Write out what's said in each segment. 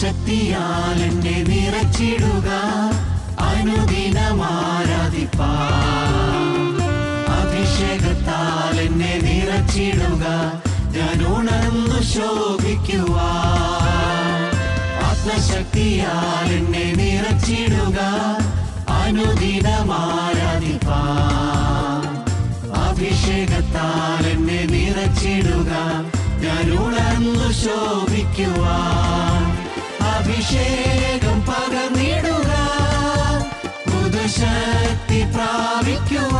ശക്തിയാൽ എന്നെ നിറച്ചിടുക അനുദിനം അഭിഷേകത്താൽ എന്നെ നിറച്ചിടുക ഞാൻ ഉണർന്നു ശോഭിക്കുക ആത്മശക്തിയാൽ എന്നെ നിറച്ചിടുക അനുദിനം അഭിഷേകത്താൽ എന്നെ നിറച്ചിടുക ഞാൻ ഉണർന്നു ശോഭിക്കുവാ അഭിഷേകം പകർന്നിടുക പുതുശക്തി പ്രാപിക്കുക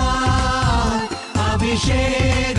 അഭിഷേകം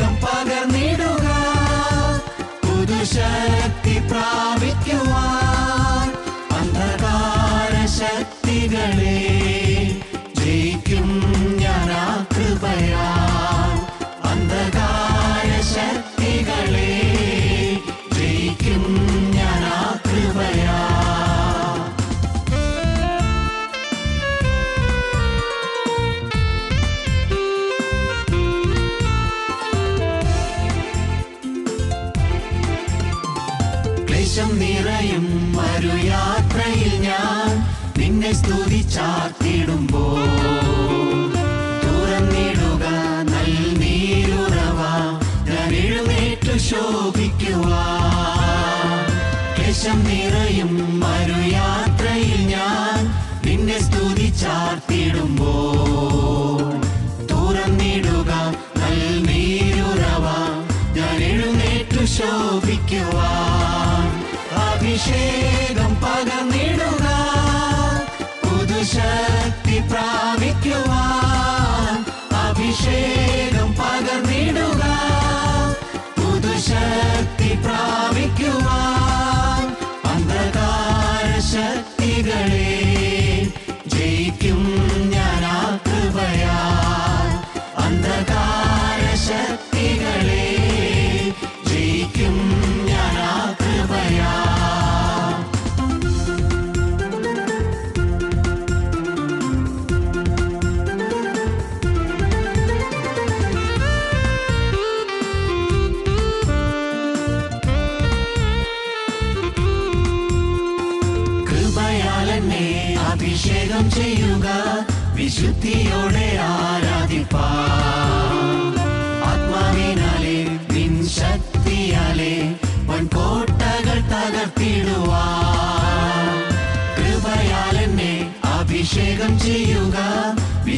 വേഗം പകർന്നിടുക പുതുശക്തി പ്രാപിക്കുവാൻ അഭിഷേകം പകർന്നിടുക പുതുശക്തി പ്രാപിക്കുവാൻ അന്ധകാര ശക്തികളെ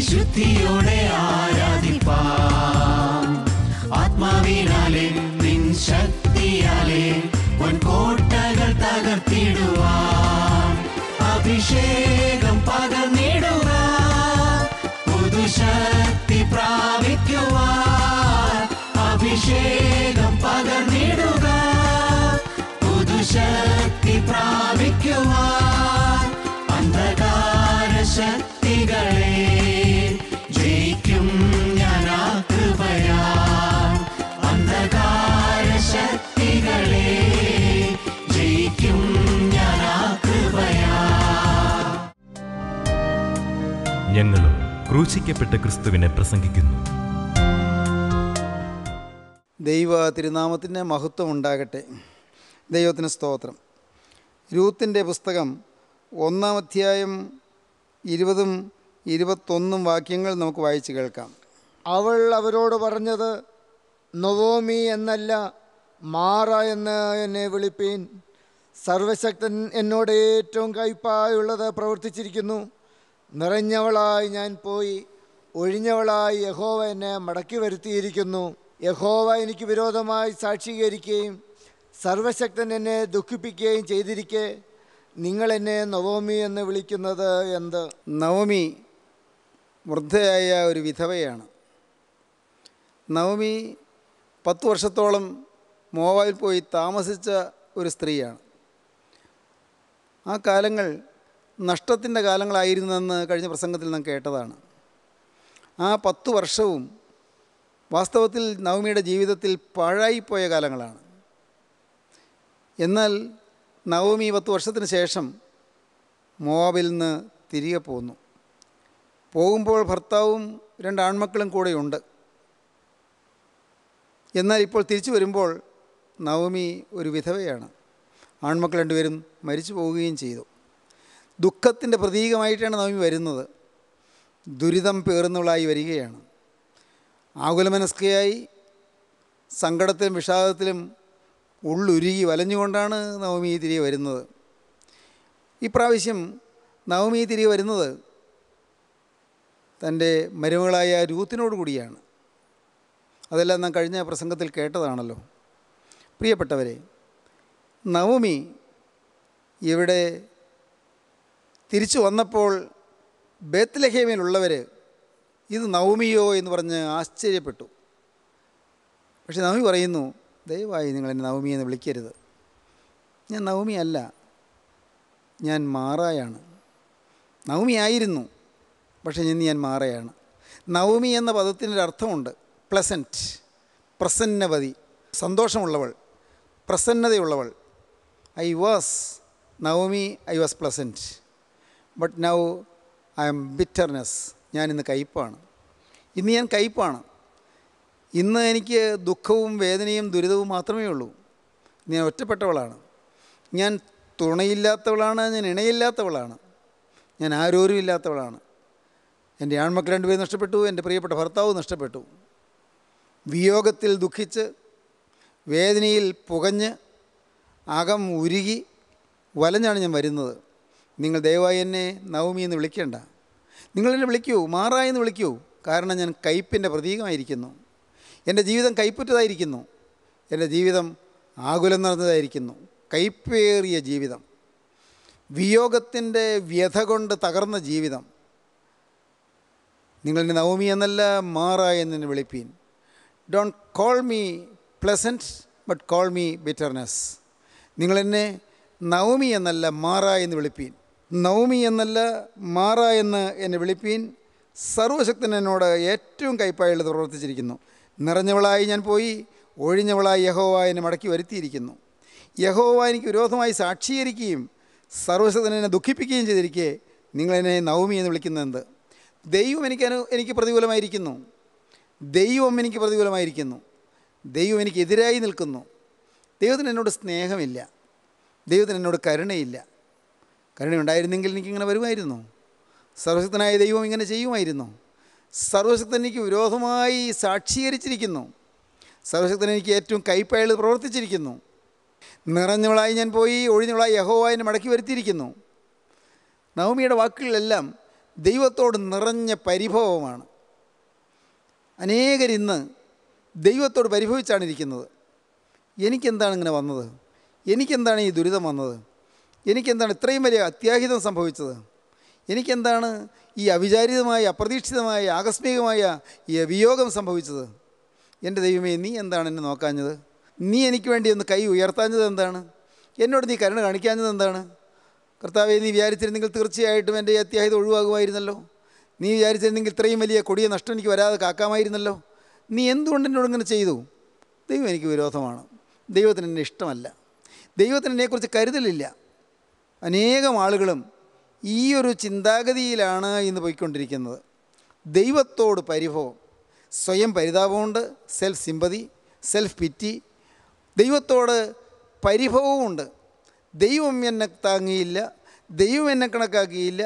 വിശുദ്ധിയോടെ ആരാധിപ്പാം ആത്മാവിനാലെ നിൻ ശക്തിയാലേ വൻകോട്ടകൾ തകർത്തിടുവാൻ അഭിഷേകം പകർന്നിടുക പുതുശക്തി പ്രാപിക്കുവാൻ അഭിഷേകം പകർന്നിടുക പുതുശക്തി പ്രാപിക്കുവാൻ അന്ധകാര ശക്തി ഞങ്ങളും ക്രൂശിക്കപ്പെട്ട ക്രിസ്തുവിനെ പ്രസംഗിക്കുന്നു ദൈവ തിരുനാമത്തിൻ്റെ മഹത്വം ഉണ്ടാകട്ടെ ദൈവത്തിൻ്റെ സ്തോത്രം രൂത്തിൻ്റെ പുസ്തകം ഒന്നാം അധ്യായം ഇരുപതും ഇരുപത്തൊന്നും വാക്യങ്ങൾ നമുക്ക് വായിച്ചു കേൾക്കാം അവൾ അവരോട് പറഞ്ഞത് നൊവോമി എന്നല്ല മാറ എന്ന് എന്നെ വിളിപ്പീൻ സർവശക്തൻ എന്നോട് ഏറ്റവും കയ്പായുള്ളത് പ്രവർത്തിച്ചിരിക്കുന്നു നിറഞ്ഞവളായി ഞാൻ പോയി ഒഴിഞ്ഞവളായി യഹോവ എന്നെ മടക്കി വരുത്തിയിരിക്കുന്നു യഹോവ എനിക്ക് വിരോധമായി സാക്ഷീകരിക്കുകയും സർവശക്തൻ എന്നെ ദുഃഖിപ്പിക്കുകയും ചെയ്തിരിക്കെ നിങ്ങൾ എന്നെ നവോമി എന്ന് വിളിക്കുന്നത് എന്ത് നവമി വൃദ്ധയായ ഒരു വിധവയാണ് നവമി പത്ത് വർഷത്തോളം മോവായിൽ പോയി താമസിച്ച ഒരു സ്ത്രീയാണ് ആ കാലങ്ങൾ നഷ്ടത്തിൻ്റെ കാലങ്ങളായിരുന്നെന്ന് കഴിഞ്ഞ പ്രസംഗത്തിൽ നാം കേട്ടതാണ് ആ പത്തു വർഷവും വാസ്തവത്തിൽ നവമിയുടെ ജീവിതത്തിൽ പാഴായിപ്പോയ കാലങ്ങളാണ് എന്നാൽ നവമി പത്ത് വർഷത്തിന് ശേഷം മോവാബിൽ നിന്ന് തിരികെ പോന്നു പോകുമ്പോൾ ഭർത്താവും രണ്ട് ആൺമക്കളും കൂടെയുണ്ട് എന്നാൽ ഇപ്പോൾ തിരിച്ചു വരുമ്പോൾ നവമി ഒരു വിധവയാണ് ആൺമക്കൾ രണ്ടുപേരും മരിച്ചു പോവുകയും ചെയ്തു ദുഃഖത്തിൻ്റെ പ്രതീകമായിട്ടാണ് നവമി വരുന്നത് ദുരിതം പേർന്നുള്ളായി വരികയാണ് ആകുലമനസ്കയായി സങ്കടത്തിലും വിഷാദത്തിലും ഉള്ളുരുകി വലഞ്ഞുകൊണ്ടാണ് നവമി തിരികെ വരുന്നത് ഇപ്രാവശ്യം നവമി തിരികെ വരുന്നത് തൻ്റെ മരുമകളായ രൂത്തിനോട് കൂടിയാണ് അതെല്ലാം നാം കഴിഞ്ഞ പ്രസംഗത്തിൽ കേട്ടതാണല്ലോ പ്രിയപ്പെട്ടവരെ നവമി ഇവിടെ തിരിച്ചു വന്നപ്പോൾ ബേത്ത്ലഹേമിയിലുള്ളവർ ഇത് നവമിയോ എന്ന് പറഞ്ഞ് ആശ്ചര്യപ്പെട്ടു പക്ഷെ നവമി പറയുന്നു ദയവായി നിങ്ങൾ എന്നെ നവമി എന്ന് വിളിക്കരുത് ഞാൻ നവമി അല്ല ഞാൻ മാറായാണ് നവമി ആയിരുന്നു പക്ഷേ ഇന്ന് ഞാൻ മാറയാണ് നവമി എന്ന പദത്തിൻ്റെ അർത്ഥമുണ്ട് പ്ലസൻറ്റ് പ്രസന്നവതി സന്തോഷമുള്ളവൾ പ്രസന്നതയുള്ളവൾ ഐ വാസ് നവമി I was pleasant but now I am bitterness ഞാനിന്ന് കയ്പ്പാണ് ഇന്ന് ഞാൻ കയ്പ്പാണ് ഇന്ന് എനിക്ക് ദുഃഖവും വേദനയും ദുരിതവും മാത്രമേ ഉള്ളൂ ഞാൻ ഒറ്റപ്പെട്ടവളാണ് ഞാൻ തുണയില്ലാത്തവളാണ് ഞാൻ ഇണയില്ലാത്തവളാണ് ഞാൻ ആരോരും ഇല്ലാത്തവളാണ് എൻ്റെ ആൺമക്കൾ രണ്ടുപേരും നഷ്ടപ്പെട്ടു എൻ്റെ പ്രിയപ്പെട്ട ഭർത്താവ് നഷ്ടപ്പെട്ടു വിയോഗത്തിൽ ദുഃഖിച്ച് വേദനയിൽ പുകഞ്ഞ് അകം ഉരുകി വലഞ്ഞാണ് ഞാൻ വരുന്നത് നിങ്ങൾ ദയവായി എന്നെ നവമി എന്ന് വിളിക്കേണ്ട നിങ്ങളെന്നെ വിളിക്കൂ മാറായെന്ന് എന്ന് വിളിക്കൂ കാരണം ഞാൻ കയ്പിൻ്റെ പ്രതീകമായിരിക്കുന്നു എൻ്റെ ജീവിതം കൈപ്പുറ്റതായിരിക്കുന്നു എൻ്റെ ജീവിതം ആകുലം നിറഞ്ഞതായിരിക്കുന്നു കൈപ്പേറിയ ജീവിതം വിയോഗത്തിൻ്റെ വ്യഥ കൊണ്ട് തകർന്ന ജീവിതം നിങ്ങളെന്നെ നവമി എന്നല്ല മാറ എന്നെ വിളിപ്പീൻ don't call me pleasant but call me bitterness നിങ്ങളെന്നെ നവമി എന്നല്ല മാറ എന്ന് വിളിപ്പീൻ നൗമി എന്നല്ല മാറ എന്ന് എന്നെ വിളിപ്പീൻ സർവശക്തൻ എന്നോട് ഏറ്റവും കൈപ്പായുള്ള പ്രവർത്തിച്ചിരിക്കുന്നു നിറഞ്ഞവളായി ഞാൻ പോയി ഒഴിഞ്ഞവളായി യഹോവ എന്നെ മടക്കി വരുത്തിയിരിക്കുന്നു യഹോവ എനിക്ക് വിരോധമായി സാക്ഷീകരിക്കുകയും സർവശക്തൻ എന്നെ ദുഃഖിപ്പിക്കുകയും ചെയ്തിരിക്കെ നിങ്ങളെന്നെ നൗമി എന്ന് വിളിക്കുന്നതെന്ത് ദൈവം എനിക്ക് അനു എനിക്ക് പ്രതികൂലമായിരിക്കുന്നു ദൈവം എനിക്ക് പ്രതികൂലമായിരിക്കുന്നു ദൈവം എനിക്കെതിരായി നിൽക്കുന്നു ദൈവത്തിന് എന്നോട് സ്നേഹമില്ല ദൈവത്തിന് എന്നോട് കരുണയില്ല ഉണ്ടായിരുന്നെങ്കിൽ എനിക്കിങ്ങനെ വരുമായിരുന്നു സർവശക്തനായ ദൈവം ഇങ്ങനെ ചെയ്യുമായിരുന്നു സർവശക്തൻ എനിക്ക് വിരോധമായി സാക്ഷീകരിച്ചിരിക്കുന്നു സർവശക്തൻ എനിക്ക് ഏറ്റവും കൈപ്പയൽ പ്രവർത്തിച്ചിരിക്കുന്നു നിറഞ്ഞവളായി ഞാൻ പോയി ഒഴിഞ്ഞവളായി യഹോവായനെ മടക്കി വരുത്തിയിരിക്കുന്നു നവമിയുടെ വാക്കുകളിലെല്ലാം ദൈവത്തോട് നിറഞ്ഞ പരിഭവമാണ് അനേകരിന്ന് ദൈവത്തോട് പരിഭവിച്ചാണ് ഇരിക്കുന്നത് എനിക്കെന്താണ് ഇങ്ങനെ വന്നത് എനിക്കെന്താണ് ഈ ദുരിതം വന്നത് എനിക്കെന്താണ് ഇത്രയും വലിയ അത്യാഹിതം സംഭവിച്ചത് എനിക്കെന്താണ് ഈ അവിചാരിതമായ അപ്രതീക്ഷിതമായ ആകസ്മികമായ ഈ വിയോഗം സംഭവിച്ചത് എൻ്റെ ദൈവമേ നീ എന്താണ് എന്നെ നോക്കാഞ്ഞത് നീ എനിക്ക് വേണ്ടി ഒന്ന് കൈ ഉയർത്താഞ്ഞത് എന്താണ് എന്നോട് നീ കരുണ കാണിക്കാഞ്ഞത് എന്താണ് കർത്താവെ നീ വിചാരിച്ചിരുന്നെങ്കിൽ തീർച്ചയായിട്ടും എൻ്റെ ഈ അത്യാഹിതം ഒഴിവാകുമായിരുന്നല്ലോ നീ വിചാരിച്ചിരുന്നെങ്കിൽ ഇത്രയും വലിയ കൊടിയ നഷ്ടം എനിക്ക് വരാതെ കാക്കാമായിരുന്നല്ലോ നീ എന്തുകൊണ്ട് എന്നോട് ഇങ്ങനെ ചെയ്തു ദൈവം എനിക്ക് വിരോധമാണ് ദൈവത്തിന് എന്നെ ഇഷ്ടമല്ല ദൈവത്തിന് എന്നെക്കുറിച്ച് കരുതലില്ല അനേകം ആളുകളും ഈ ഒരു ചിന്താഗതിയിലാണ് ഇന്ന് പോയിക്കൊണ്ടിരിക്കുന്നത് ദൈവത്തോട് പരിഭവം സ്വയം പരിതാപമുണ്ട് സെൽഫ് സിമ്പതി സെൽഫ് പിറ്റി ദൈവത്തോട് പരിഭവവുമുണ്ട് ദൈവം എന്നെ താങ്ങിയില്ല ദൈവം എന്നെ കണക്കാക്കിയില്ല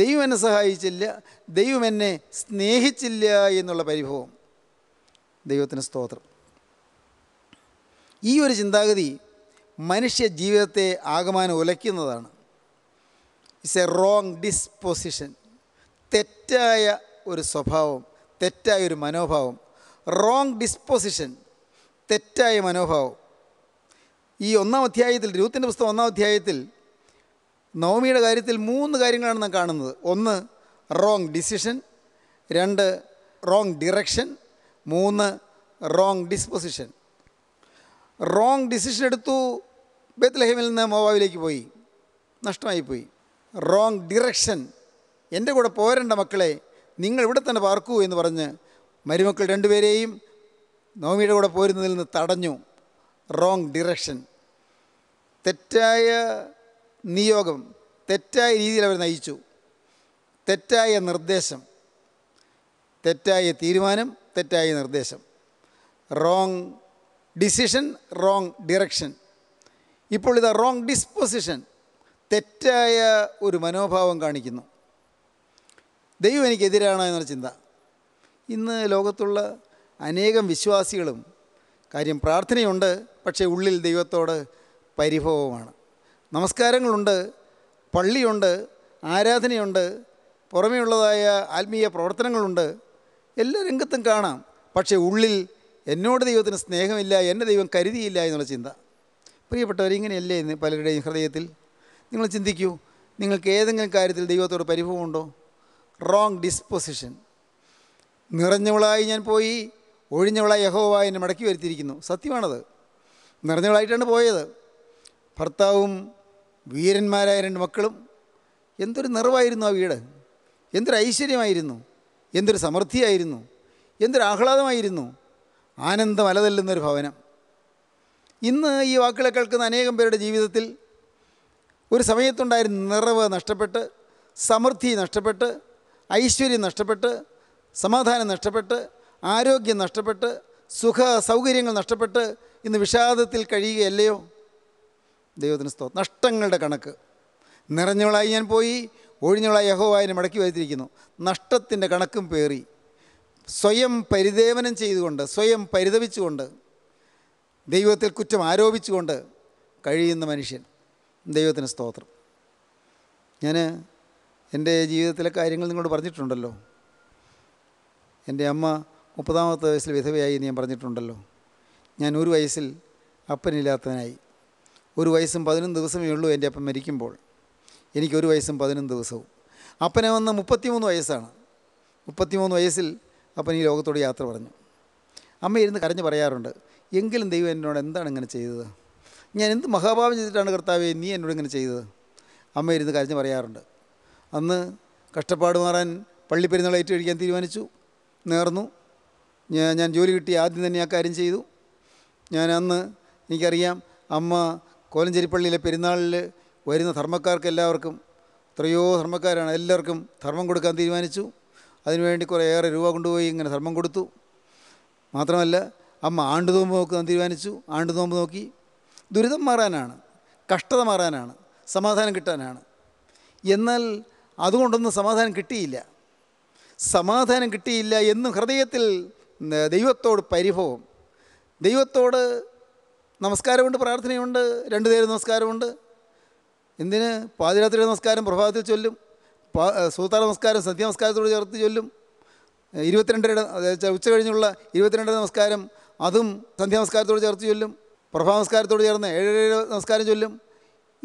ദൈവം എന്നെ സഹായിച്ചില്ല ദൈവം എന്നെ സ്നേഹിച്ചില്ല എന്നുള്ള പരിഭവം ദൈവത്തിന് സ്തോത്രം ഈ ഒരു ചിന്താഗതി മനുഷ്യ ജീവിതത്തെ ആകമാനം ഉലയ്ക്കുന്നതാണ് ഇറ്റ്സ് എ റോങ് ഡിസ്പൊസിഷൻ തെറ്റായ ഒരു സ്വഭാവം തെറ്റായ ഒരു മനോഭാവം റോങ് ഡിസ്പൊസിഷൻ തെറ്റായ മനോഭാവം ഈ ഒന്നാം അധ്യായത്തിൽ രൂത്തിൻ്റെ പുസ്തകം ഒന്നാം അധ്യായത്തിൽ നവമിയുടെ കാര്യത്തിൽ മൂന്ന് കാര്യങ്ങളാണ് നാം കാണുന്നത് ഒന്ന് റോങ് ഡിസിഷൻ രണ്ട് റോങ് ഡിറക്ഷൻ മൂന്ന് റോങ് ഡിസ്പൊസിഷൻ റോങ് ഡിസിഷൻ എടുത്തു ബത്ലഹേമിൽ നിന്ന് മോവാവിലേക്ക് പോയി നഷ്ടമായി പോയി റോങ് ഡിറക്ഷൻ എൻ്റെ കൂടെ പോരണ്ട മക്കളെ നിങ്ങൾ ഇവിടെ തന്നെ പാർക്കൂ എന്ന് പറഞ്ഞ് മരുമക്കൾ രണ്ടുപേരെയും നോമിയുടെ കൂടെ പോരുന്നതിൽ നിന്ന് തടഞ്ഞു റോങ് ഡിറക്ഷൻ തെറ്റായ നിയോഗം തെറ്റായ രീതിയിൽ അവർ നയിച്ചു തെറ്റായ നിർദ്ദേശം തെറ്റായ തീരുമാനം തെറ്റായ നിർദ്ദേശം റോങ് ഡിസിഷൻ റോങ് ഡിറക്ഷൻ ഇപ്പോൾ ഇത് റോങ് ഡിസ്പൊസിഷൻ തെറ്റായ ഒരു മനോഭാവം കാണിക്കുന്നു ദൈവം എനിക്കെതിരാണ് എന്നുള്ള ചിന്ത ഇന്ന് ലോകത്തുള്ള അനേകം വിശ്വാസികളും കാര്യം പ്രാർത്ഥനയുണ്ട് പക്ഷേ ഉള്ളിൽ ദൈവത്തോട് പരിഭവമാണ് നമസ്കാരങ്ങളുണ്ട് പള്ളിയുണ്ട് ആരാധനയുണ്ട് ഉള്ളതായ ആത്മീയ പ്രവർത്തനങ്ങളുണ്ട് എല്ലാ രംഗത്തും കാണാം പക്ഷേ ഉള്ളിൽ എന്നോട് ദൈവത്തിന് സ്നേഹമില്ല എൻ്റെ ദൈവം കരുതിയില്ല എന്നുള്ള ചിന്ത പ്രിയപ്പെട്ടവർ ഇങ്ങനെയല്ലേ ഇന്ന് പലരുടെയും ഹൃദയത്തിൽ നിങ്ങൾ ചിന്തിക്കൂ നിങ്ങൾക്ക് ഏതെങ്കിലും കാര്യത്തിൽ ദൈവത്തോട് പരിഭവമുണ്ടോ റോങ് ഡിസ്പൊസിഷൻ നിറഞ്ഞവളായി ഞാൻ പോയി ഒഴിഞ്ഞവളായി യഹോവായി എന്നെ മടക്കി വരുത്തിയിരിക്കുന്നു സത്യമാണത് നിറഞ്ഞവളായിട്ടാണ് പോയത് ഭർത്താവും വീരന്മാരായ രണ്ട് മക്കളും എന്തൊരു നിറവായിരുന്നു ആ വീട് എന്തൊരു ഐശ്വര്യമായിരുന്നു എന്തൊരു സമൃദ്ധിയായിരുന്നു എന്തൊരു ആഹ്ലാദമായിരുന്നു ആനന്ദം അലതല്ലുന്നൊരു ഭവനം ഇന്ന് ഈ വാക്കുകളെ കേൾക്കുന്ന അനേകം പേരുടെ ജീവിതത്തിൽ ഒരു സമയത്തുണ്ടായിരുന്ന നിറവ് നഷ്ടപ്പെട്ട് സമൃദ്ധി നഷ്ടപ്പെട്ട് ഐശ്വര്യം നഷ്ടപ്പെട്ട് സമാധാനം നഷ്ടപ്പെട്ട് ആരോഗ്യം നഷ്ടപ്പെട്ട് സുഖ സൗകര്യങ്ങൾ നഷ്ടപ്പെട്ട് ഇന്ന് വിഷാദത്തിൽ കഴിയുകയല്ലയോ ദൈവത്തിന് സ്തോ നഷ്ടങ്ങളുടെ കണക്ക് നിറഞ്ഞോളായി ഞാൻ പോയി ഒഴിഞ്ഞോളായി യഹോവായനെ മടക്കി വരുത്തിയിരിക്കുന്നു നഷ്ടത്തിൻ്റെ കണക്കും പേറി സ്വയം പരിദേവനം ചെയ്തുകൊണ്ട് സ്വയം പരിതപിച്ചുകൊണ്ട് ദൈവത്തിൽ കുറ്റം ആരോപിച്ചുകൊണ്ട് കഴിയുന്ന മനുഷ്യൻ ദൈവത്തിന് സ്തോത്രം ഞാൻ എൻ്റെ ജീവിതത്തിലെ കാര്യങ്ങൾ നിങ്ങളോട് പറഞ്ഞിട്ടുണ്ടല്ലോ എൻ്റെ അമ്മ മുപ്പതാമത്തെ വയസ്സിൽ വിധവയായി എന്ന് ഞാൻ പറഞ്ഞിട്ടുണ്ടല്ലോ ഞാൻ ഒരു വയസ്സിൽ അപ്പനില്ലാത്തവനായി ഒരു വയസ്സും പതിനൊന്ന് ദിവസമേ ഉള്ളൂ എൻ്റെ അപ്പം മരിക്കുമ്പോൾ എനിക്കൊരു വയസ്സും പതിനൊന്ന് ദിവസവും അപ്പനെ വന്ന മുപ്പത്തിമൂന്ന് വയസ്സാണ് മുപ്പത്തിമൂന്ന് വയസ്സിൽ അപ്പൻ ഈ ലോകത്തോട് യാത്ര പറഞ്ഞു അമ്മ ഇരുന്ന് കരഞ്ഞു പറയാറുണ്ട് എങ്കിലും ദൈവം എന്നോട് എന്താണ് ഇങ്ങനെ ചെയ്തത് ഞാൻ എന്ത് മഹാഭാവം ചെയ്തിട്ടാണ് കർത്താവെ നീ എന്നോട് ഇങ്ങനെ ചെയ്തത് അമ്മ ഇരുന്ന് കരഞ്ഞ് പറയാറുണ്ട് അന്ന് കഷ്ടപ്പാട് മാറാൻ പള്ളിപ്പെരുന്നാൾ ഏറ്റുകഴിക്കാൻ തീരുമാനിച്ചു നേർന്നു ഞാൻ ഞാൻ ജോലി കിട്ടി ആദ്യം തന്നെ ആ കാര്യം ചെയ്തു ഞാൻ അന്ന് എനിക്കറിയാം അമ്മ കോലഞ്ചേരി പള്ളിയിലെ പെരുന്നാളിൽ വരുന്ന ധർമ്മക്കാർക്ക് എല്ലാവർക്കും എത്രയോ ധർമ്മക്കാരാണ് എല്ലാവർക്കും ധർമ്മം കൊടുക്കാൻ തീരുമാനിച്ചു അതിനുവേണ്ടി ഏറെ രൂപ കൊണ്ടുപോയി ഇങ്ങനെ ധർമ്മം കൊടുത്തു മാത്രമല്ല അമ്മ ആണ്ടു നോമ്പ് നോക്കാൻ തീരുമാനിച്ചു ആണ്ടു നോമ്പ് നോക്കി ദുരിതം മാറാനാണ് കഷ്ടത മാറാനാണ് സമാധാനം കിട്ടാനാണ് എന്നാൽ അതുകൊണ്ടൊന്നും സമാധാനം കിട്ടിയില്ല സമാധാനം കിട്ടിയില്ല എന്നും ഹൃദയത്തിൽ ദൈവത്തോട് പരിഭവം ദൈവത്തോട് നമസ്കാരമുണ്ട് പ്രാർത്ഥനയുണ്ട് രണ്ടു നേരം നമസ്കാരമുണ്ട് എന്തിന് പാതിരാത്രി നമസ്കാരം പ്രഭാതത്തിൽ ചൊല്ലും സൂത്ര നമസ്കാരം സന്ധ്യ നമസ്കാരത്തോട് ചേർത്ത് ചൊല്ലും ഇരുപത്തിരണ്ടരയുടെ ഉച്ച കഴിഞ്ഞുള്ള ഇരുപത്തിരണ്ടര നമസ്കാരം അതും സന്ധ്യാനമസ്കാരത്തോട് ചേർത്ത് ചൊല്ലും പ്രഭാനമസ്കാരത്തോട് ചേർന്ന് ഏഴേഴ് നമസ്കാരം ചൊല്ലും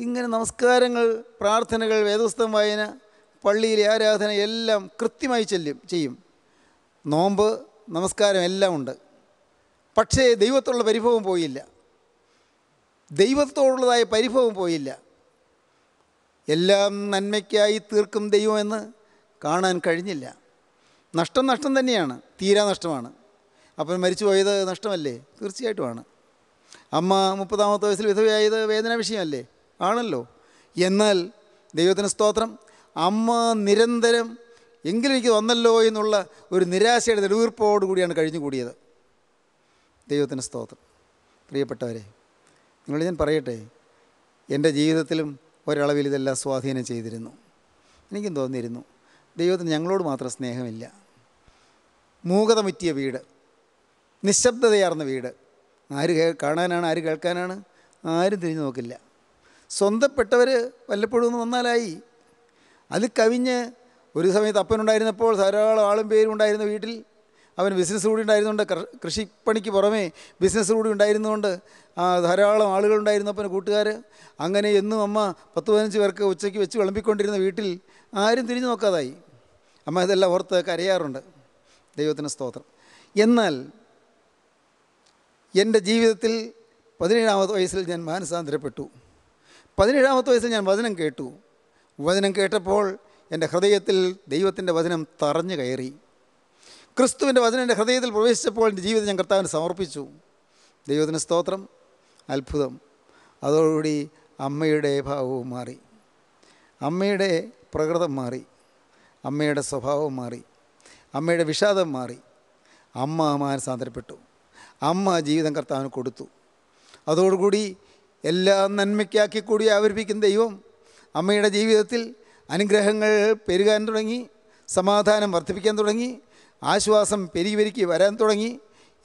ഇങ്ങനെ നമസ്കാരങ്ങൾ പ്രാർത്ഥനകൾ വേദപുസ്തകം വായന പള്ളിയിലെ ആരാധന എല്ലാം കൃത്യമായി ചെല്ലും ചെയ്യും നോമ്പ് നമസ്കാരം എല്ലാം ഉണ്ട് പക്ഷേ ദൈവത്തോടുള്ള പരിഭവം പോയില്ല ദൈവത്തോടുള്ളതായ പരിഭവം പോയില്ല എല്ലാം നന്മയ്ക്കായി തീർക്കും ദൈവമെന്ന് കാണാൻ കഴിഞ്ഞില്ല നഷ്ടം നഷ്ടം തന്നെയാണ് തീരാ നഷ്ടമാണ് അപ്പൻ മരിച്ചു പോയത് നഷ്ടമല്ലേ തീർച്ചയായിട്ടുമാണ് അമ്മ മുപ്പതാമത്തെ വയസ്സിൽ വിധവയായത് വേദന വിഷയമല്ലേ ആണല്ലോ എന്നാൽ ദൈവത്തിന് സ്തോത്രം അമ്മ നിരന്തരം എങ്കിലും എനിക്ക് വന്നല്ലോ എന്നുള്ള ഒരു നിരാശയുടെ നെടുവീർപ്പോടുകൂടിയാണ് കൂടിയത് ദൈവത്തിന് സ്തോത്രം പ്രിയപ്പെട്ടവരെ നിങ്ങൾ ഞാൻ പറയട്ടെ എൻ്റെ ജീവിതത്തിലും ഒരളവിൽ ഇതെല്ലാം സ്വാധീനം ചെയ്തിരുന്നു എനിക്കും തോന്നിയിരുന്നു ദൈവത്തിന് ഞങ്ങളോട് മാത്രം സ്നേഹമില്ല മൂകതമുറ്റിയ വീട് നിശബ്ദതയാർന്ന വീട് ആര് കാണാനാണ് ആര് കേൾക്കാനാണ് ആരും തിരിഞ്ഞു നോക്കില്ല സ്വന്തപ്പെട്ടവർ വല്ലപ്പോഴും ഒന്ന് വന്നാലായി അത് കവിഞ്ഞ് ഒരു സമയത്ത് അപ്പനുണ്ടായിരുന്നപ്പോൾ ധാരാളം ആളും പേരും ഉണ്ടായിരുന്ന വീട്ടിൽ അവൻ ബിസിനസ് കൂടി ഉണ്ടായിരുന്നുണ്ട് കൃഷിപ്പണിക്ക് പുറമേ ബിസിനസ് കൂടി ഉണ്ടായിരുന്നുകൊണ്ട് ധാരാളം ആളുകളുണ്ടായിരുന്നപ്പൻ കൂട്ടുകാർ അങ്ങനെ എന്നും അമ്മ പത്ത് പതിനഞ്ച് പേർക്ക് ഉച്ചയ്ക്ക് വെച്ച് വിളമ്പിക്കൊണ്ടിരുന്ന വീട്ടിൽ ആരും തിരിഞ്ഞു നോക്കാതായി അമ്മ ഇതെല്ലാം ഓർത്ത് കരയാറുണ്ട് ദൈവത്തിൻ്റെ സ്തോത്രം എന്നാൽ എൻ്റെ ജീവിതത്തിൽ പതിനേഴാമത്തെ വയസ്സിൽ ഞാൻ മാനസാന്തരപ്പെട്ടു പതിനേഴാമത്തെ വയസ്സിൽ ഞാൻ വചനം കേട്ടു വചനം കേട്ടപ്പോൾ എൻ്റെ ഹൃദയത്തിൽ ദൈവത്തിൻ്റെ വചനം തറഞ്ഞു കയറി ക്രിസ്തുവിൻ്റെ വചനം എൻ്റെ ഹൃദയത്തിൽ പ്രവേശിച്ചപ്പോൾ എൻ്റെ ജീവിതം ഞാൻ കർത്താവിന് സമർപ്പിച്ചു ദൈവത്തിന് സ്തോത്രം അത്ഭുതം അതോടുകൂടി അമ്മയുടെ ഭാവവും മാറി അമ്മയുടെ പ്രകൃതം മാറി അമ്മയുടെ സ്വഭാവം മാറി അമ്മയുടെ വിഷാദം മാറി അമ്മ മാനസാന്തരപ്പെട്ടു അമ്മ ജീവിതം കർത്താവിന് കൊടുത്തു അതോടുകൂടി എല്ലാ നന്മയ്ക്കാക്കി കൂടി അവരിപ്പിക്കുന്ന ദൈവം അമ്മയുടെ ജീവിതത്തിൽ അനുഗ്രഹങ്ങൾ പെരുകാൻ തുടങ്ങി സമാധാനം വർദ്ധിപ്പിക്കാൻ തുടങ്ങി ആശ്വാസം പെരുകി പെരുക്കി വരാൻ തുടങ്ങി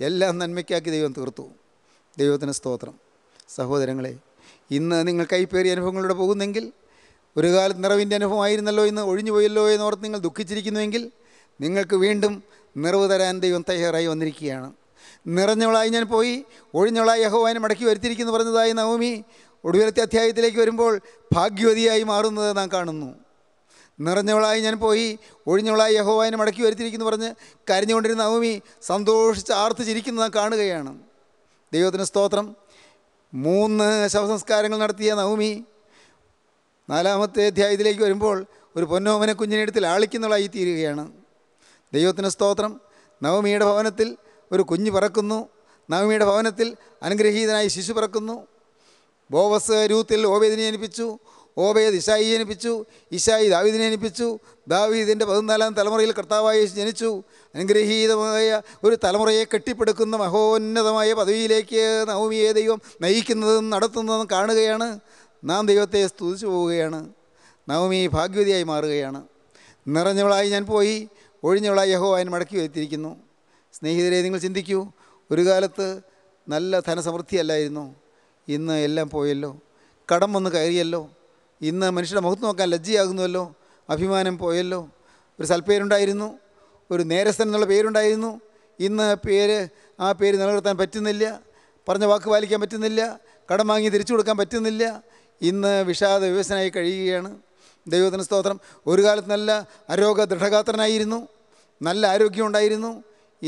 എല്ലാം നന്മയ്ക്കാക്കി ദൈവം തീർത്തു ദൈവത്തിന് സ്തോത്രം സഹോദരങ്ങളെ ഇന്ന് നിങ്ങൾ കൈപ്പേറിയ അനുഭവങ്ങളിലൂടെ പോകുന്നെങ്കിൽ ഒരു കാലത്ത് നിറവിൻ്റെ അനുഭവമായിരുന്നല്ലോ ഇന്ന് ഒഴിഞ്ഞു പോയല്ലോ എന്നോർത്ത് നിങ്ങൾ ദുഃഖിച്ചിരിക്കുന്നുവെങ്കിൽ നിങ്ങൾക്ക് വീണ്ടും നിറവ് തരാൻ ദൈവം തയ്യാറായി വന്നിരിക്കുകയാണ് നിറഞ്ഞവളായി ഞാൻ പോയി ഒഴിഞ്ഞവളായി യഹോവാനെ മടക്കി വരുത്തിയിരിക്കുന്നു പറഞ്ഞതായി നവമി ഒടുവിലത്തെ അധ്യായത്തിലേക്ക് വരുമ്പോൾ ഭാഗ്യവതിയായി മാറുന്നത് നാം കാണുന്നു നിറഞ്ഞവളായി ഞാൻ പോയി ഒഴിഞ്ഞവളായി യഹോവാനെ മടക്കി വരുത്തിയിരിക്കുന്നു പറഞ്ഞ് കരഞ്ഞുകൊണ്ടിരുന്ന നവമി സന്തോഷിച്ച് നാം കാണുകയാണ് ദൈവത്തിന് സ്തോത്രം മൂന്ന് ശവസംസ്കാരങ്ങൾ നടത്തിയ നവമി നാലാമത്തെ അധ്യായത്തിലേക്ക് വരുമ്പോൾ ഒരു പൊന്നോമനെ കുഞ്ഞിനെ എടുത്തിൽ തീരുകയാണ് ദൈവത്തിൻ്റെ സ്തോത്രം നവമിയുടെ ഭവനത്തിൽ ഒരു കുഞ്ഞ് പറക്കുന്നു നവമിയുടെ ഭവനത്തിൽ അനുഗ്രഹീതനായി ശിശു പറക്കുന്നു ബോവസ് രൂത്തിൽ ഓബേദിനെ ജനിപ്പിച്ചു ഓബേദ് ഇഷായി ജനിപ്പിച്ചു ഇഷായി ദാവീദിനെ ജനിപ്പിച്ചു ദാവീദിൻ്റെ പതിനാലാം തലമുറയിൽ കർത്താവായി ജനിച്ചു അനുഗ്രഹീതമായ ഒരു തലമുറയെ കെട്ടിപ്പടുക്കുന്ന മഹോന്നതമായ പദവിയിലേക്ക് നവമിയെ ദൈവം നയിക്കുന്നതും നടത്തുന്നതും കാണുകയാണ് നാം ദൈവത്തെ സ്തുതിച്ചു പോവുകയാണ് നവമി ഭാഗ്യവതിയായി മാറുകയാണ് നിറഞ്ഞവളായി ഞാൻ പോയി ഒഴിഞ്ഞവളായി യഹോ അതിന് മടക്കി വരുത്തിയിരിക്കുന്നു സ്നേഹിതരെ നിങ്ങൾ ചിന്തിക്കൂ ഒരു കാലത്ത് നല്ല ധനസമൃദ്ധിയല്ലായിരുന്നു ഇന്ന് എല്ലാം പോയല്ലോ കടം വന്ന് കയറിയല്ലോ ഇന്ന് മനുഷ്യരുടെ മുഖത്ത് നോക്കാൻ ലജ്ജയാകുന്നുവല്ലോ അഭിമാനം പോയല്ലോ ഒരു സൽപ്പേരുണ്ടായിരുന്നു ഒരു നേരസ്ഥൻ എന്നുള്ള പേരുണ്ടായിരുന്നു ഇന്ന് പേര് ആ പേര് നിലനിർത്താൻ പറ്റുന്നില്ല പറഞ്ഞ വാക്ക് പാലിക്കാൻ പറ്റുന്നില്ല കടം വാങ്ങി തിരിച്ചു കൊടുക്കാൻ പറ്റുന്നില്ല ഇന്ന് വിഷാദ വിവസനായി കഴിയുകയാണ് ദൈവത്തിന് സ്തോത്രം ഒരു കാലത്ത് നല്ല ആരോഗ്യ ദൃഢഗാത്രനായിരുന്നു നല്ല ആരോഗ്യം ഉണ്ടായിരുന്നു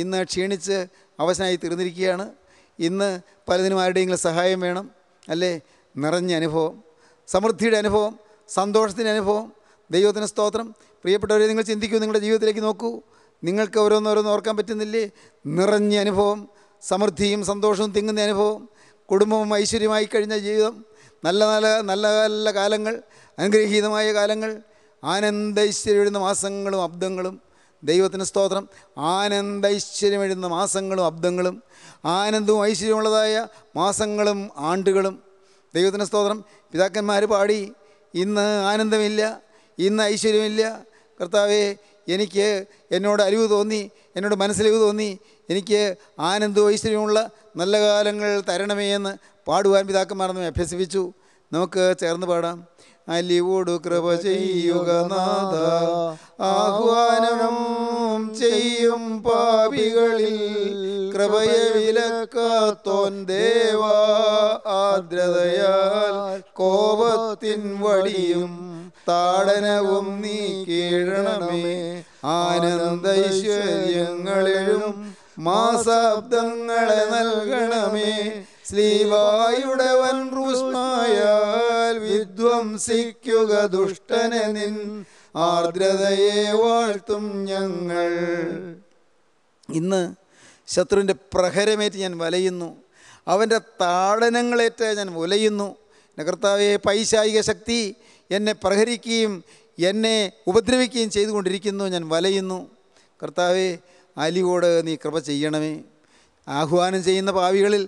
ഇന്ന് ക്ഷീണിച്ച് അവശനായി തീർന്നിരിക്കുകയാണ് ഇന്ന് പലതിനും ആരുടെയെങ്കിലും സഹായം വേണം അല്ലേ നിറഞ്ഞ അനുഭവം സമൃദ്ധിയുടെ അനുഭവം സന്തോഷത്തിൻ്റെ അനുഭവം ദൈവത്തിന് സ്തോത്രം പ്രിയപ്പെട്ടവരെ നിങ്ങൾ ചിന്തിക്കൂ നിങ്ങളുടെ ജീവിതത്തിലേക്ക് നോക്കൂ നിങ്ങൾക്ക് ഓരോന്നോരോന്ന് ഓർക്കാൻ പറ്റുന്നില്ലേ നിറഞ്ഞ അനുഭവം സമൃദ്ധിയും സന്തോഷവും തിങ്ങുന്ന അനുഭവം കുടുംബവും ഐശ്വര്യമായി കഴിഞ്ഞ ജീവിതം നല്ല നല്ല നല്ല നല്ല കാലങ്ങൾ അനുഗ്രഹീതമായ കാലങ്ങൾ ആനന്ദ ഐശ്വര്യം മാസങ്ങളും അബ്ദങ്ങളും ദൈവത്തിന് സ്തോത്രം ആനന്ദ ഐശ്വര്യമെഴുന്ന മാസങ്ങളും അബ്ദങ്ങളും ആനന്ദവും ഐശ്വര്യമുള്ളതായ മാസങ്ങളും ആണ്ടുകളും ദൈവത്തിന് സ്തോത്രം പിതാക്കന്മാർ പാടി ഇന്ന് ആനന്ദമില്ല ഇന്ന് ഐശ്വര്യമില്ല കർത്താവെ എനിക്ക് എന്നോട് അറിവ് തോന്നി എന്നോട് മനസ്സിലിവ് തോന്നി എനിക്ക് ആനന്ദവും ഐശ്വര്യമുള്ള നല്ല കാലങ്ങൾ തരണമേ എന്ന് പാടുവാൻ പിതാക്കന്മാർ നമ്മെ അഭ്യസിപ്പിച്ചു നമുക്ക് ചേർന്ന് പാടാം അലിവോട് കൃപ ചെയ്യുക നാഥ ആഹ്വാനം ചെയ്യും പാപികളിൽ കൃപയെ വിലക്കാത്തോൻ ദേവ ആദ്രതയാൽ കോപത്തിൻ വടിയും താടനവും നീ കീഴണമേ ആനന്ദ ഐശ്വര്യങ്ങളിലും മാസാബ്ദങ്ങളെ നൽകണമേ വൻ റുഷ്മായ വംശിക്കുക ദുഷ്ടന നിൻ ആർദ്രതയെ വാഴ്ത്തും ഞങ്ങൾ ഇന്ന് ശത്രുവിൻ്റെ പ്രഹരമേറ്റ് ഞാൻ വലയുന്നു അവൻ്റെ താടനങ്ങളേറ്റ് ഞാൻ ഉലയുന്നു കർത്താവെ പൈശായിക ശക്തി എന്നെ പ്രഹരിക്കുകയും എന്നെ ഉപദ്രവിക്കുകയും ചെയ്തുകൊണ്ടിരിക്കുന്നു ഞാൻ വലയുന്നു കർത്താവെ അലിയോട് നീ കൃപ ചെയ്യണമേ ആഹ്വാനം ചെയ്യുന്ന ഭാവികളിൽ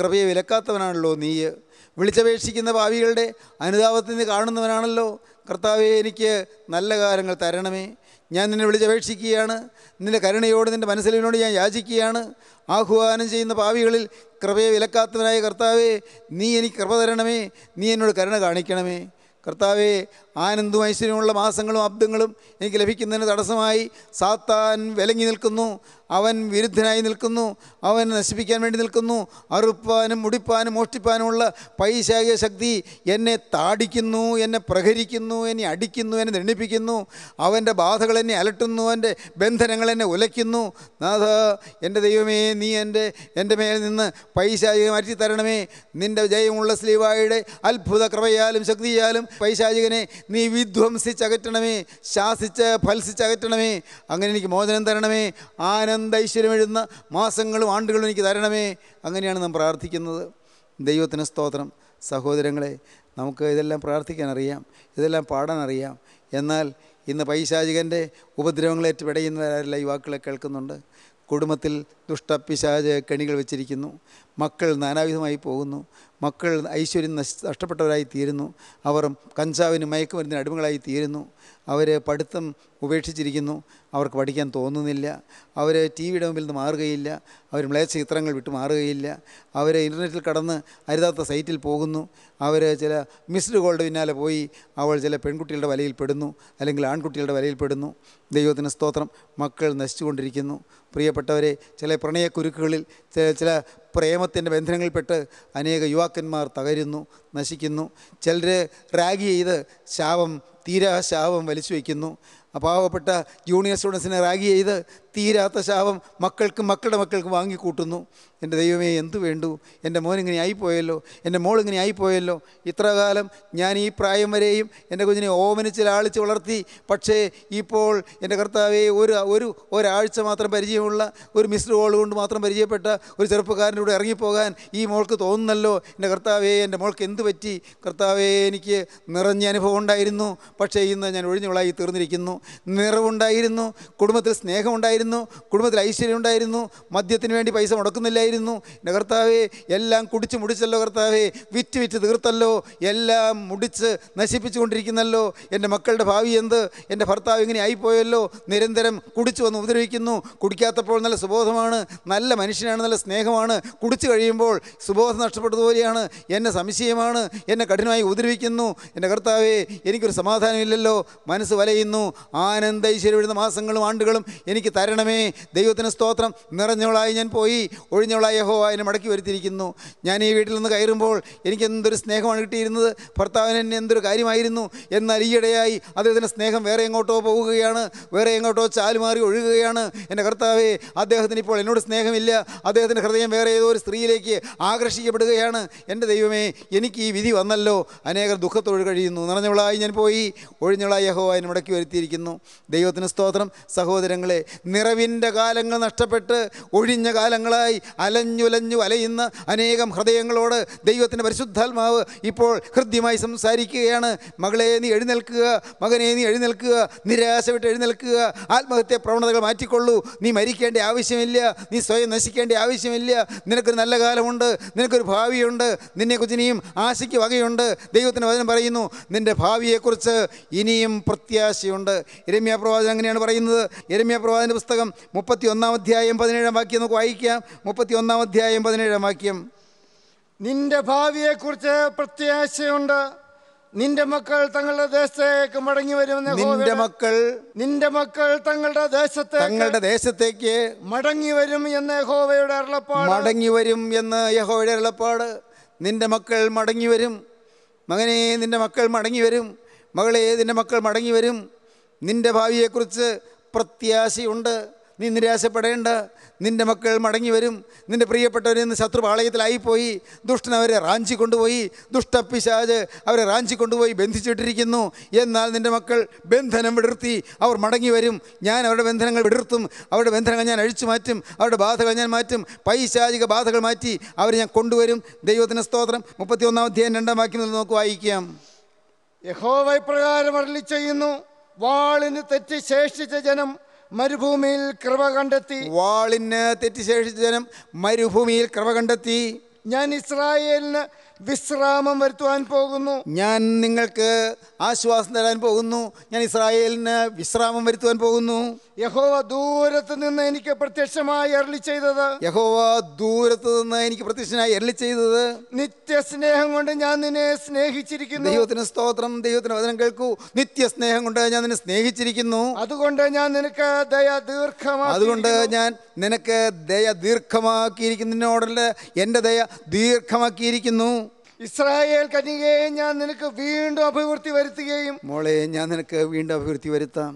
കൃപയെ വിലക്കാത്തവനാണല്ലോ നീ വിളിച്ചപേക്ഷിക്കുന്ന ഭാവികളുടെ നിന്ന് കാണുന്നവനാണല്ലോ കർത്താവെ എനിക്ക് നല്ല കാര്യങ്ങൾ തരണമേ ഞാൻ നിന്നെ വിളിച്ചപേക്ഷിക്കുകയാണ് നിൻ്റെ കരുണയോട് നിൻ്റെ മനസ്സിലോട് ഞാൻ യാചിക്കുകയാണ് ആഹ്വാനം ചെയ്യുന്ന ഭാവികളിൽ കൃപയെ വിലക്കാത്തവനായ കർത്താവെ നീ എനിക്ക് കൃപ തരണമേ നീ എന്നോട് കരുണ കാണിക്കണമേ കർത്താവെ ആനന്ദവും ഐശ്വര്യമുള്ള മാസങ്ങളും അബ്ദങ്ങളും എനിക്ക് ലഭിക്കുന്നതിന് തടസ്സമായി സാത്താൻ വിലങ്ങി നിൽക്കുന്നു അവൻ വിരുദ്ധനായി നിൽക്കുന്നു അവൻ നശിപ്പിക്കാൻ വേണ്ടി നിൽക്കുന്നു അറുപ്പാനും മുടിപ്പാനും മോഷ്ടിപ്പാനുമുള്ള പൈശാചിക ശക്തി എന്നെ താടിക്കുന്നു എന്നെ പ്രഹരിക്കുന്നു എന്നെ അടിക്കുന്നു എന്നെ ദണ്ണിപ്പിക്കുന്നു അവൻ്റെ ബാധകൾ എന്നെ അലട്ടുന്നു എൻ്റെ ബന്ധനങ്ങൾ എന്നെ ഉലയ്ക്കുന്നു നാഥ എൻ്റെ ദൈവമേ നീ എൻ്റെ എൻ്റെ മേൽ നിന്ന് പൈശാചിക മാറ്റി തരണമേ നിൻ്റെ ജയമുള്ള സ്ലീവായുടെ അത്ഭുത കൃപയാലും ശക്തിയാലും പൈശാചികനെ നീ വിധ്വംസിച്ചകറ്റണമേ ശാസിച്ച് ഫലസിച്ചകറ്റണമേ അങ്ങനെ എനിക്ക് മോചനം തരണമേ ആനന്ദ ഐശ്വര്യം എഴുതുന്ന മാസങ്ങളും ആണ്ടുകളും എനിക്ക് തരണമേ അങ്ങനെയാണ് നാം പ്രാർത്ഥിക്കുന്നത് ദൈവത്തിന് സ്തോത്രം സഹോദരങ്ങളെ നമുക്ക് ഇതെല്ലാം പ്രാർത്ഥിക്കാൻ അറിയാം ഇതെല്ലാം പാടാൻ അറിയാം എന്നാൽ ഇന്ന് പൈശാചികൻ്റെ ഉപദ്രവങ്ങളേറ്റ് പിടയുന്നവരല്ല യുവാക്കളെ കേൾക്കുന്നുണ്ട് കുടുംബത്തിൽ ദുഷ്ടപിശാജ് കെണികൾ വെച്ചിരിക്കുന്നു മക്കൾ നാനാവിധമായി പോകുന്നു മക്കൾ ഐശ്വര്യം നഷ്ടപ്പെട്ടവരായി തീരുന്നു അവർ കഞ്ചാവിന് മയക്കുമരുന്നിന് അടിമകളായി തീരുന്നു അവർ പഠിത്തം ഉപേക്ഷിച്ചിരിക്കുന്നു അവർക്ക് പഠിക്കാൻ തോന്നുന്നില്ല അവർ ടി വിയുടെ മുമ്പിൽ നിന്ന് മാറുകയില്ല അവർ മ്ലേച്ച ചിത്രങ്ങൾ വിട്ട് മാറുകയില്ല അവർ ഇൻ്റർനെറ്റിൽ കടന്ന് അരുതാത്ത സൈറ്റിൽ പോകുന്നു അവർ ചില മിസ്ഡ് കോളുടെ പിന്നാലെ പോയി അവൾ ചില പെൺകുട്ടികളുടെ വലയിൽ പെടുന്നു അല്ലെങ്കിൽ ആൺകുട്ടികളുടെ വലയിൽ പെടുന്നു ദൈവത്തിന് സ്തോത്രം മക്കൾ നശിച്ചുകൊണ്ടിരിക്കുന്നു പ്രിയപ്പെട്ടവരെ ചില പ്രണയക്കുരുക്കുകളിൽ ചില ചില പ്രേമത്തിൻ്റെ ബന്ധനങ്ങളിൽപ്പെട്ട് അനേക യുവാക്കന്മാർ തകരുന്നു നശിക്കുന്നു ചിലർ റാഗ് ചെയ്ത് ശാപം തീരാ ശാപം വലിച്ചു വയ്ക്കുന്നു പാവപ്പെട്ട ജൂനിയർ സ്റ്റുഡൻസിനെ റാഗി ചെയ്ത് തീരാത്ത ശാപം മക്കൾക്ക് മക്കളുടെ മക്കൾക്ക് വാങ്ങിക്കൂട്ടുന്നു എൻ്റെ ദൈവമേ എന്തു വേണ്ടു എൻ്റെ മോൻ ഇങ്ങനെ ആയിപ്പോയല്ലോ എൻ്റെ മോൾ ഇങ്ങനെ ആയിപ്പോയല്ലോ ഇത്രകാലം ഞാൻ ഈ പ്രായം വരെയും എൻ്റെ കുഞ്ഞിനെ ഓമനിച്ച് ലാളിച്ച് വളർത്തി പക്ഷേ ഇപ്പോൾ എൻ്റെ കർത്താവെ ഒരു ഒരു ഒരാഴ്ച മാത്രം പരിചയമുള്ള ഒരു മിസ്ഡ് കോൾ കൊണ്ട് മാത്രം പരിചയപ്പെട്ട ഒരു ചെറുപ്പക്കാരൻ്റെ കൂടെ ഇറങ്ങിപ്പോകാൻ ഈ മോൾക്ക് തോന്നുന്നല്ലോ എൻ്റെ കർത്താവെ എൻ്റെ മോൾക്ക് എന്ത് പറ്റി കർത്താവെ എനിക്ക് നിറഞ്ഞ അനുഭവം ഉണ്ടായിരുന്നു പക്ഷേ ഇന്ന് ഞാൻ ഒഴിഞ്ഞുളായി തീർന്നിരിക്കുന്നു നിറവുണ്ടായിരുന്നു കുടുംബത്തിൽ സ്നേഹമുണ്ടായിരുന്നു ഉണ്ടായിരുന്നു കുടുംബത്തിൽ ഐശ്വര്യം ഉണ്ടായിരുന്നു മദ്യത്തിന് വേണ്ടി പൈസ മുടക്കുന്നില്ലായിരുന്നു എൻ്റെ എല്ലാം കുടിച്ച് മുടിച്ചല്ലോ കർത്താവേ വിറ്റ് വിറ്റ് തീർത്തല്ലോ എല്ലാം മുടിച്ച് കൊണ്ടിരിക്കുന്നല്ലോ എൻ്റെ മക്കളുടെ ഭാവി എന്ത് എൻ്റെ ഭർത്താവ് ഇങ്ങനെ ആയിപ്പോയല്ലോ നിരന്തരം കുടിച്ചു വന്ന് ഉപദ്രവിക്കുന്നു കുടിക്കാത്തപ്പോൾ നല്ല സുബോധമാണ് നല്ല മനുഷ്യനാണ് നല്ല സ്നേഹമാണ് കുടിച്ചു കഴിയുമ്പോൾ സുബോധം നഷ്ടപ്പെട്ടതുപോലെയാണ് എന്നെ സംശയമാണ് എന്നെ കഠിനമായി ഉപദ്രവിക്കുന്നു എൻ്റെ കർത്താവേ എനിക്കൊരു സമാധാനമില്ലല്ലോ മനസ്സ് വലയുന്നു ആനന്ദ ഐശ്വര്യം മാസങ്ങളും ആണ്ടുകളും എനിക്ക് തര തരണമേ ദൈവത്തിന് സ്തോത്രം നിറഞ്ഞവളായി ഞാൻ പോയി ഒഴിഞ്ഞവളായി യഹോ അതിനെ മടക്കി വരുത്തിയിരിക്കുന്നു ഞാൻ ഈ വീട്ടിൽ നിന്ന് കയറുമ്പോൾ എനിക്ക് എന്തൊരു സ്നേഹമാണ് കിട്ടിയിരുന്നത് ഭർത്താവിന് എന്നെ എന്തൊരു കാര്യമായിരുന്നു എന്നാൽ ഈയിടെയായി അദ്ദേഹത്തിൻ്റെ സ്നേഹം വേറെ എങ്ങോട്ടോ പോവുകയാണ് വേറെ എങ്ങോട്ടോ ചാലുമാറി ഒഴുകുകയാണ് എൻ്റെ കർത്താവേ അദ്ദേഹത്തിന് ഇപ്പോൾ എന്നോട് സ്നേഹമില്ല അദ്ദേഹത്തിൻ്റെ ഹൃദയം വേറെ ഏതോ ഒരു സ്ത്രീയിലേക്ക് ആകർഷിക്കപ്പെടുകയാണ് എൻ്റെ ദൈവമേ എനിക്ക് ഈ വിധി വന്നല്ലോ അനേകർ ദുഃഖത്തോട് കഴിയുന്നു നിറഞ്ഞവളായി ഞാൻ പോയി ഒഴിഞ്ഞവളായി യഹോ അതിനെ മടക്കി വരുത്തിയിരിക്കുന്നു ദൈവത്തിന് സ്തോത്രം സഹോദരങ്ങളെ നിറവിൻ്റെ കാലങ്ങൾ നഷ്ടപ്പെട്ട് ഒഴിഞ്ഞ കാലങ്ങളായി അലഞ്ഞുലഞ്ഞു അലയുന്ന അനേകം ഹൃദയങ്ങളോട് ദൈവത്തിൻ്റെ പരിശുദ്ധാത്മാവ് ഇപ്പോൾ ഹൃദ്യമായി സംസാരിക്കുകയാണ് മകളെ നീ എഴുന്നേൽക്കുക മകനെ നീ എഴുന്നേൽക്കുക നിരാശ വിട്ട് എഴുന്നേൽക്കുക ആത്മഹത്യ പ്രവണതകൾ മാറ്റിക്കൊള്ളൂ നീ മരിക്കേണ്ട ആവശ്യമില്ല നീ സ്വയം നശിക്കേണ്ട ആവശ്യമില്ല നിനക്കൊരു നല്ല കാലമുണ്ട് നിനക്കൊരു ഭാവിയുണ്ട് നിന്നെ കുഞ്ഞിനെയും ആശയ്ക്ക് വകയുണ്ട് ദൈവത്തിൻ്റെ വചനം പറയുന്നു നിൻ്റെ ഭാവിയെക്കുറിച്ച് ഇനിയും പ്രത്യാശയുണ്ട് ഇരമ്യ പ്രവാചകൻ അങ്ങനെയാണ് പറയുന്നത് ഇരമ്യ പ്രവാചൻ്റെ പുസ്തകം മുപ്പത്തി ഒന്നാം അധ്യായം പതിനേഴാം വാക്യം നമുക്ക് വായിക്കാം മുപ്പത്തി ഒന്നാം അധ്യായം പതിനേഴാം വാക്യം നിന്റെ ഭാവിയെക്കുറിച്ച് പ്രത്യാശയുണ്ട് നിന്റെ മക്കൾ തങ്ങളുടെ ദേശത്തേക്ക് മടങ്ങി വരുമെന്ന് നിന്റെ മക്കൾ നിന്റെ മക്കൾ തങ്ങളുടെ ദേശത്തെ തങ്ങളുടെ ദേശത്തേക്ക് മടങ്ങി വരും എന്ന് യഹോവയുടെ അരുളപ്പാട് മടങ്ങി വരും എന്ന് യഹോവയുടെ അരുളപ്പാട് നിന്റെ മക്കൾ മടങ്ങി വരും മകനെ നിന്റെ മക്കൾ മടങ്ങി വരും മകളെ നിന്റെ മക്കൾ മടങ്ങി വരും നിന്റെ ഭാവിയെക്കുറിച്ച് പ്രത്യാശയുണ്ട് നീ നിരാശപ്പെടേണ്ട നിൻ്റെ മക്കൾ മടങ്ങി വരും നിൻ്റെ പ്രിയപ്പെട്ടവരിൽ നിന്ന് ശത്രു പാളയത്തിലായിപ്പോയി ദുഷ്ടൻ അവരെ റാഞ്ചി കൊണ്ടുപോയി ദുഷ്ടപ്പിശാജ് അവരെ റാഞ്ചി കൊണ്ടുപോയി ബന്ധിച്ചിട്ടിരിക്കുന്നു എന്നാൽ നിൻ്റെ മക്കൾ ബന്ധനം വിടർത്തി അവർ മടങ്ങി വരും ഞാൻ അവരുടെ ബന്ധനങ്ങൾ വിടർത്തും അവരുടെ ബന്ധനങ്ങൾ ഞാൻ അഴിച്ചു മാറ്റും അവരുടെ ബാധകൾ ഞാൻ മാറ്റും പൈശാചിക ബാധകൾ മാറ്റി അവരെ ഞാൻ കൊണ്ടുവരും ദൈവത്തിൻ്റെ സ്തോത്രം മുപ്പത്തി ഒന്നാം അധ്യായം രണ്ടാം വാക്യം നോക്കി വായിക്കാം യഹോവ പ്രകാരം അരളി ചെയ്യുന്നു വാളിന് തെറ്റി ശേഷിച്ച ജനം മരുഭൂമിയിൽ കൃപ കണ്ടെത്തി വാളിന് തെറ്റി ശേഷിച്ച ജനം മരുഭൂമിയിൽ കൃപ കണ്ടെത്തി ഞാൻ ഇസ്രായേലിന് വിശ്രാമം വരുത്തുവാൻ പോകുന്നു ഞാൻ നിങ്ങൾക്ക് ആശ്വാസം തരാൻ പോകുന്നു ഞാൻ ഇസ്രായേലിന് വിശ്രാമം വരുത്തുവാൻ പോകുന്നു യഹോവ ദൂരത്ത് നിന്ന് എനിക്ക് പ്രത്യക്ഷമായി അരളി ചെയ്തത് യഹോവ ദൂരത്ത് നിന്ന് എനിക്ക് പ്രത്യക്ഷനായി അരളി ചെയ്തത് സ്നേഹം കൊണ്ട് ഞാൻ നിന്നെ സ്നേഹിച്ചിരിക്കുന്നു ദൈവത്തിന് സ്തോത്രം ദൈവത്തിന് വചനം കേൾക്കൂ നിത്യ സ്നേഹം കൊണ്ട് ഞാൻ നിന്നെ സ്നേഹിച്ചിരിക്കുന്നു അതുകൊണ്ട് ഞാൻ നിനക്ക് ദയ ദീർഘമാ അതുകൊണ്ട് ഞാൻ നിനക്ക് ദയ ദീർഘമാക്കിയിരിക്കുന്നു നിന്നോടുള്ള എൻ്റെ ദയ ദീർഘമാക്കിയിരിക്കുന്നു ഇസ്രായേൽ കനികയെ ഞാൻ നിനക്ക് വീണ്ടും അഭിവൃദ്ധി വരുത്തുകയും മോളെ ഞാൻ നിനക്ക് വീണ്ടും അഭിവൃദ്ധി വരുത്താം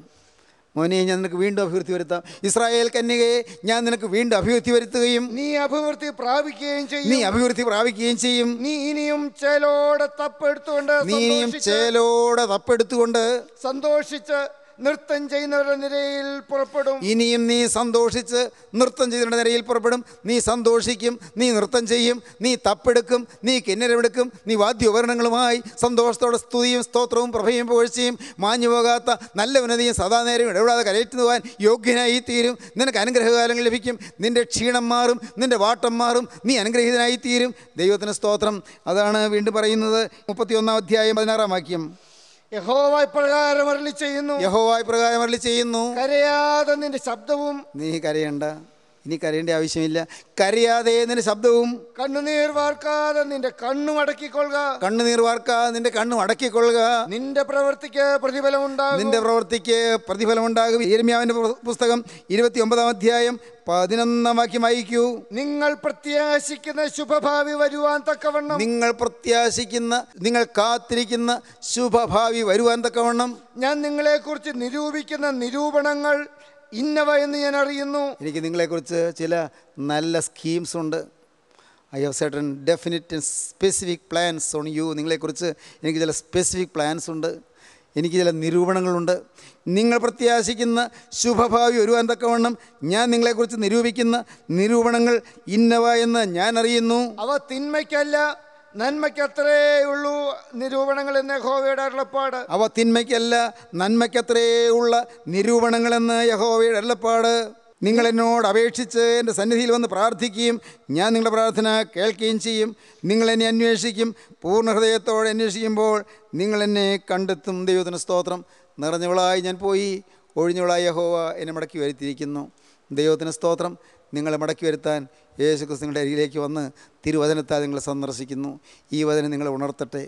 മോനെ ഞാൻ നിനക്ക് വീണ്ടും അഭിവൃദ്ധി വരുത്താം ഇസ്രായേൽ കന്യകയെ ഞാൻ നിനക്ക് വീണ്ടും അഭിവൃദ്ധി വരുത്തുകയും നീ അഭിവൃദ്ധി പ്രാപിക്കുകയും ചെയ്യും നീ അഭിവൃദ്ധി പ്രാപിക്കുകയും ചെയ്യും നീ ഇനിയും ചേലോടെ തപ്പെടുത്തുകൊണ്ട് നീ ഇനിയും ചേലോടെ തപ്പെടുത്തുകൊണ്ട് സന്തോഷിച്ച് നൃത്തം ചെയ്യുന്നവരുടെ നിരയിൽ പുറപ്പെടും ഇനിയും നീ സന്തോഷിച്ച് നൃത്തം ചെയ്തവരുടെ നിരയിൽ പുറപ്പെടും നീ സന്തോഷിക്കും നീ നൃത്തം ചെയ്യും നീ തപ്പെടുക്കും നീ കിന്നരമെടുക്കും നീ വാദ്യോപകരണങ്ങളുമായി സന്തോഷത്തോടെ സ്തുതിയും സ്തോത്രവും പ്രഭയും പുകഴ്ചയും മാഞ്ഞു പോകാത്ത നല്ല ഉന്നതിയും സദാ നേരം ഇടപെടാതെ കരയറ്റുവാൻ യോഗ്യനായി തീരും നിനക്ക് അനുഗ്രഹകാലങ്ങൾ ലഭിക്കും നിൻ്റെ ക്ഷീണം മാറും നിൻ്റെ വാട്ടം മാറും നീ അനുഗ്രഹീതനായി തീരും ദൈവത്തിന് സ്തോത്രം അതാണ് വീണ്ടും പറയുന്നത് മുപ്പത്തിയൊന്നാം അധ്യായം പതിനാറാം വാക്യം യഹോവായ അരളി ചെയ്യുന്നു യഹോവായ അരളി ചെയ്യുന്നു കരയാതെ നിന്റെ ശബ്ദവും നീ കരയണ്ട ഇനി കരയേണ്ട ആവശ്യമില്ല കരയാതെ നിന്റെ ശബ്ദവും കണ്ണുനീർ വാർക്കാതെ നിന്റെ കണ്ണും അടക്കിക്കൊള്ളുക കണ്ണുനീർ വാർക്കാതെ നിന്റെ കണ്ണും അടക്കിക്കൊള്ളുക നിന്റെ പ്രവൃത്തിക്ക് പ്രതിഫലം ഉണ്ടാകും നിന്റെ പ്രവൃത്തിക്ക് പ്രതിഫലം ഉണ്ടാകും ഇരമ്യാവിന്റെ പുസ്തകം ഇരുപത്തി ഒമ്പതാം അധ്യായം പതിനൊന്നാം വാക്യം വായിക്കൂ നിങ്ങൾ പ്രത്യാശിക്കുന്ന ശുഭഭാവി വരുവാൻ തക്കവണ്ണം നിങ്ങൾ പ്രത്യാശിക്കുന്ന നിങ്ങൾ കാത്തിരിക്കുന്ന ശുഭഭാവി വരുവാൻ തക്കവണ്ണം ഞാൻ നിങ്ങളെക്കുറിച്ച് നിരൂപിക്കുന്ന നിരൂപണങ്ങൾ ഇന്നവ എന്ന് ഞാൻ അറിയുന്നു എനിക്ക് നിങ്ങളെക്കുറിച്ച് ചില നല്ല സ്കീംസ് ഉണ്ട് I have certain definite specific plans on you നിങ്ങളെക്കുറിച്ച് എനിക്ക് ചില സ്പെസിഫിക് പ്ലാൻസ് ഉണ്ട് എനിക്ക് ചില നിരൂപണങ്ങളുണ്ട് നിങ്ങൾ പ്രത്യാശിക്കുന്ന ശുഭഭാവി ഒരു തക്കവണ്ണം ഞാൻ നിങ്ങളെക്കുറിച്ച് നിരൂപിക്കുന്ന നിരൂപണങ്ങൾ ഇന്നവ എന്ന് ഞാൻ അറിയുന്നു അവ തിന്മയ്ക്കല്ല നന്മയ്ക്കത്രേയുള്ളൂ നിരൂപണങ്ങൾ എന്ന് യഹോവയുടെ അരുളപ്പാട് അവ തിന്മയ്ക്കല്ല നന്മയ്ക്കത്രേയുള്ള നിരൂപണങ്ങളെന്ന് യഹോവയുടെ അരുളപ്പാട് നിങ്ങൾ എന്നോട് അപേക്ഷിച്ച് എൻ്റെ സന്നിധിയിൽ വന്ന് പ്രാർത്ഥിക്കുകയും ഞാൻ നിങ്ങളുടെ പ്രാർത്ഥന കേൾക്കുകയും ചെയ്യും നിങ്ങൾ എന്നെ അന്വേഷിക്കും പൂർണ്ണ ഹൃദയത്തോടെ അന്വേഷിക്കുമ്പോൾ നിങ്ങൾ എന്നെ കണ്ടെത്തും ദൈവത്തിന് സ്തോത്രം നിറഞ്ഞവളായി ഞാൻ പോയി ഒഴിഞ്ഞവളായി യഹോവ എന്നെ മടക്കി വരുത്തിയിരിക്കുന്നു ദൈവത്തിന് സ്തോത്രം നിങ്ങളെ മടക്കി വരുത്താൻ യേശുക്രിസ്തുങ്ങളുടെ അരികിലേക്ക് വന്ന് തിരുവചനത്താൽ നിങ്ങൾ സന്ദർശിക്കുന്നു ഈ വചനം നിങ്ങളെ ഉണർത്തട്ടെ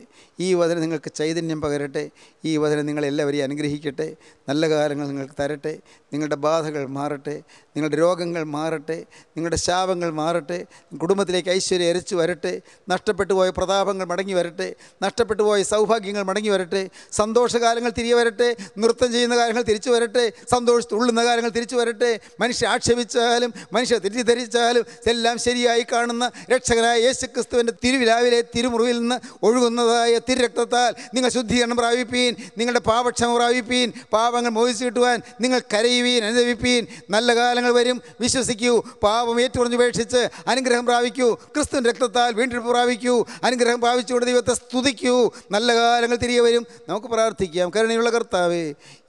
ഈ വചനം നിങ്ങൾക്ക് ചൈതന്യം പകരട്ടെ ഈ വചനം നിങ്ങളെല്ലാവരെയും അനുഗ്രഹിക്കട്ടെ നല്ല കാലങ്ങൾ നിങ്ങൾക്ക് തരട്ടെ നിങ്ങളുടെ ബാധകൾ മാറട്ടെ നിങ്ങളുടെ രോഗങ്ങൾ മാറട്ടെ നിങ്ങളുടെ ശാപങ്ങൾ മാറട്ടെ കുടുംബത്തിലേക്ക് ഐശ്വര്യം അരച്ചു വരട്ടെ നഷ്ടപ്പെട്ടു പോയ പ്രതാപങ്ങൾ മടങ്ങി വരട്ടെ നഷ്ടപ്പെട്ടു പോയ സൗഭാഗ്യങ്ങൾ മടങ്ങി വരട്ടെ സന്തോഷകാലങ്ങൾ തിരികെ വരട്ടെ നൃത്തം ചെയ്യുന്ന കാര്യങ്ങൾ തിരിച്ചു വരട്ടെ സന്തോഷത്തിൽ ഉള്ളുന്ന കാര്യങ്ങൾ തിരിച്ചു വരട്ടെ മനുഷ്യ ആക്ഷേപിച്ചാലും മനുഷ്യ തെറ്റിദ്ധരിച്ചാലും എല്ലാം ശരിയായി കാണുന്ന രക്ഷകർ രക്ഷകനായ യേശു ക്രിസ്തുവിൻ്റെ തിരുവിലാവിലെ തിരുമുറിവിൽ നിന്ന് ഒഴുകുന്നതായ തിരുരക്തത്താൽ നിങ്ങൾ ശുദ്ധീകരണം പ്രാപിപ്പീൻ നിങ്ങളുടെ പാപക്ഷമ പ്രാപിപ്പീൻ പാപങ്ങൾ മോഹിച്ചു കിട്ടുവാൻ നിങ്ങൾ കരയുവീൻ അനുദവിപ്പീൻ നല്ല കാലങ്ങൾ വരും വിശ്വസിക്കൂ പാപം ഏറ്റുപറഞ്ഞുപേക്ഷിച്ച് അനുഗ്രഹം പ്രാപിക്കൂ ക്രിസ്തു രക്തത്താൽ വീണ്ടെടുപ്പ് പ്രാപിക്കൂ അനുഗ്രഹം പ്രാപിച്ചുകൊണ്ട് ദൈവത്തെ സ്തുതിക്കൂ നല്ല കാലങ്ങൾ തിരികെ വരും നമുക്ക് പ്രാർത്ഥിക്കാം കരുണയുള്ള കർത്താവേ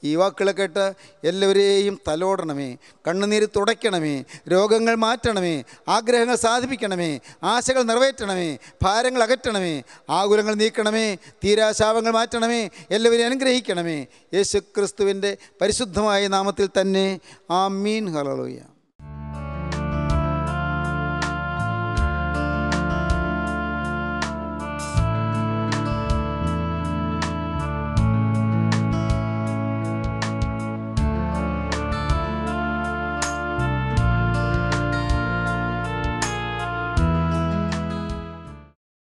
ഈ വാക്കുകൾ കേട്ട് എല്ലാവരെയും തലോടണമേ കണ്ണുനീര് തുടയ്ക്കണമേ രോഗങ്ങൾ മാറ്റണമേ ആഗ്രഹങ്ങൾ സാധിപ്പിക്കണമേ ആശകൾ നിറവേറ്റണമേ ഭാരങ്ങൾ അകറ്റണമേ ആകുലങ്ങൾ നീക്കണമേ തീരാശാപങ്ങൾ മാറ്റണമേ എല്ലാവരെയും അനുഗ്രഹിക്കണമേ യേശു ക്രിസ്തുവിൻ്റെ പരിശുദ്ധമായ നാമത്തിൽ തന്നെ ആ മീൻ ഹലോയ